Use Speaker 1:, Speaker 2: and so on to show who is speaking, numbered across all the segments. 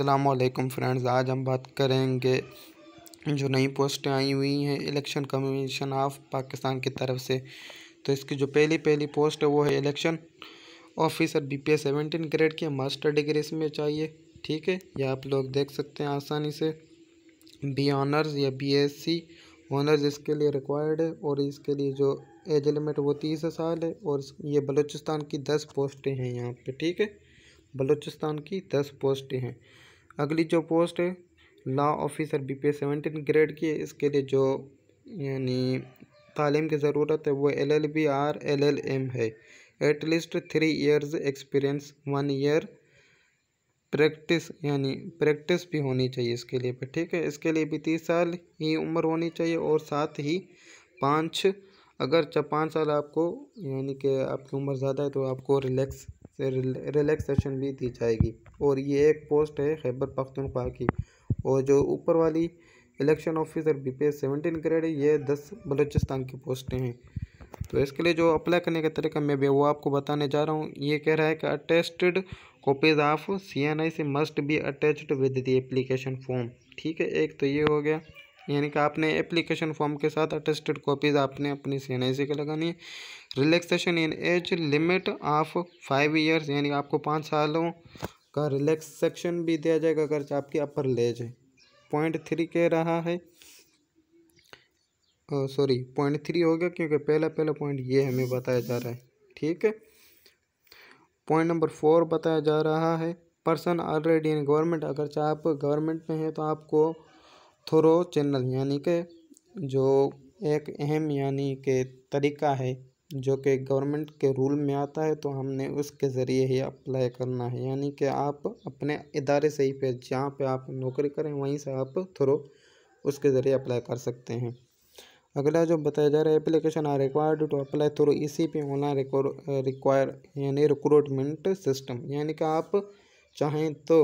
Speaker 1: अल्लाम फ्रेंड्स आज हम बात करेंगे जो नई पोस्टें आई हुई हैं इलेक्शन कमीशन ऑफ पाकिस्तान की तरफ से तो इसकी जो पहली पहली पोस्ट है वो है election officer B P S seventeen grade की मास्टर डिग्री इसमें चाहिए ठीक है या आप लोग देख सकते हैं आसानी से बी ऑनर्स या बी एस सी ऑनर्स इसके लिए रिक्वायर्ड है और इसके लिए जो एज लिमिट वो तीस साल है और ये बलूचिस्तान की दस पोस्टें हैं यहाँ पे ठीक है बलूचिस्तान की दस पोस्टें हैं अगली जो पोस्ट है law officer B P seventeen grade की है इसके लिए जो यानी तालीम की ज़रूरत है वो L L B or L L M है at least three years experience one year practice यानी प्रैक्टिस भी होनी चाहिए इसके लिए पर ठीक है इसके लिए भी तीस साल ही उम्र होनी चाहिए और साथ ही पाँच अगर जब पाँच साल आपको यानी कि आपकी उम्र ज़्यादा है तो आपको रिलैक्स से रिलैक्सेशन भी दी जाएगी और ये एक पोस्ट है खैबर पख्तनख्वा की और जो ऊपर वाली election officer B P S seventeen grade ये दस बलोचिस्तान की पोस्टें हैं तो इसके लिए जो अप्लाई करने का तरीका मैं भी वो आपको बताने जा रहा हूँ ये कह रहा है कि attested copies of C N I C must be attached with the application form ठीक है एक तो ये हो गया यानी कि आपने एप्लीकेशन फॉर्म के साथ अटेस्टेड कॉपीज़ आपने अपनी सी एन के लगानी है relaxation in age limit of five years यानी आपको पाँच सालों का रिलैक्सेशन भी दिया जाएगा अगर आपकी अपर लेज है पॉइंट थ्री कह रहा है सॉरी पॉइंट थ्री हो गया क्योंकि पहला पहला पॉइंट ये हमें बताया जा रहा है ठीक है पॉइंट नंबर फोर बताया जा रहा है पर्सन ऑलरेडी इन गवर्नमेंट अगर चाहे आप गवर्नमेंट में हैं तो आपको थ्रो चैनल यानी कि जो एक अहम यानी के तरीका है जो कि गवर्नमेंट के रूल में आता है तो हमने उसके ज़रिए ही अप्लाई करना है यानी कि आप अपने इदारे से ही पे जहाँ पे आप नौकरी करें वहीं से आप थ्रो उसके ज़रिए अप्लाई कर सकते हैं अगला जो बताया जा रहा है application are required to apply through E C P online require यानी रिक्रूटमेंट सिस्टम यानी कि आप चाहें तो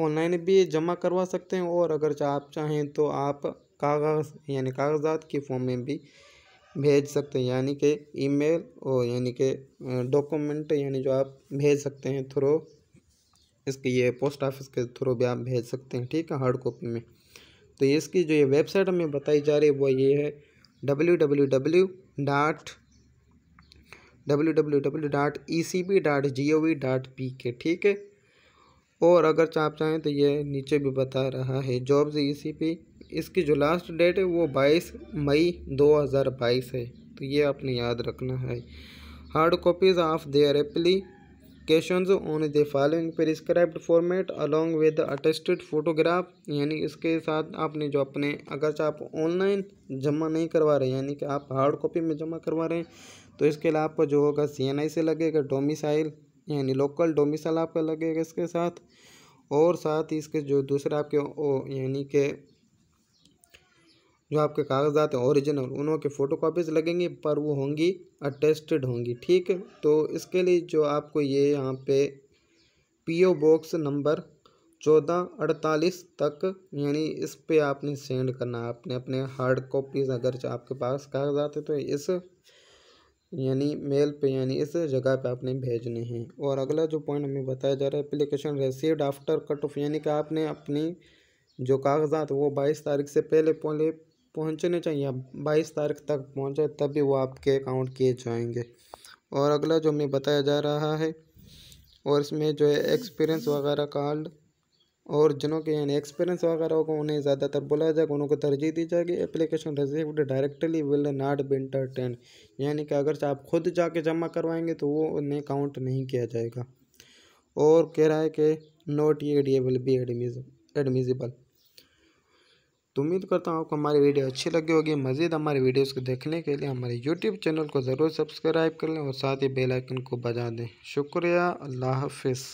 Speaker 1: ऑनलाइन भी जमा करवा सकते हैं और अगर आप चाहें तो आप कागज़ यानी कागजात के फॉर्म में भी भेज सकते हैं यानी कि ईमेल और यानी कि डॉक्यूमेंट यानी जो आप भेज सकते हैं थ्रो इसके ये पोस्ट ऑफिस के थ्रू भी आप भेज सकते हैं ठीक है हार्ड कॉपी में तो इसकी जो ये वेबसाइट हमें बताई जा रही है वो ये है W W W dot W W W dot E C B dot G O V dot P K ठीक है और अगर आप चाहें तो ये नीचे भी बता रहा है जॉब्स सी e पी इसकी जो लास्ट डेट है वो 22 मई 2022 है तो ये आपने याद रखना है hard copies of their question on the following prescribed format along with attested photograph यानी इसके साथ आपने जो अपने अगर आप ऑनलाइन जमा नहीं करवा रहे यानी कि आप हार्ड कॉपी में जमा करवा रहे हैं तो इसके अलावा आपको जो होगा सी से लगेगा डोमिसाइल यानी लोकल डोमिसल आपका लगेगा इसके साथ और साथ ही इसके जो दूसरे आपके यानी के जो आपके कागजात हैं ओरिजिनल उनों के फ़ोटो कापीज़ लगेंगी पर वो होंगी अटेस्टेड होंगी ठीक है तो इसके लिए जो आपको ये यहाँ पे पीओ बॉक्स नंबर चौदह अड़तालीस तक यानी इस पे आपने सेंड करना है आपने अपने हार्ड कॉपीज़ अगर आपके पास कागजात है तो इस यानी मेल पे यानी इस जगह पे आपने भेजने हैं और अगला जो पॉइंट हमें बताया जा रहा है application received after cut off यानी कि आपने अपनी जो कागजात वो बाईस तारीख से पहले पहले पहुँचने चाहिए बाईस तारीख तक पहुँचे तभी वो आपके अकाउंट किए जाएंगे और अगला जो हमें बताया जा रहा है और इसमें जो है एक्सपीरियंस वगैरह कार्ड और जिनों के यानी एक्सपीरियंस वगैरह होगा उन्हें ज़्यादातर बुलाया जाएगा उनको तरजीह दी जाएगी application received directly will not be entertain यानी कि अगर आप खुद जाके जमा करवाएंगे तो वो उन्हें काउंट नहीं किया जाएगा और कह रहा है कि नोट ये डी विल बी एडमिजिबल तो उम्मीद करता हूँ आपको हमारी वीडियो अच्छी लगी होगी मज़ीद हमारी वीडियोस को देखने के लिए हमारे यूट्यूब चैनल को ज़रूर सब्सक्राइब कर लें और साथ ही बेल आइकन को बजा दें शुक्रिया अल्लाह हाफिज़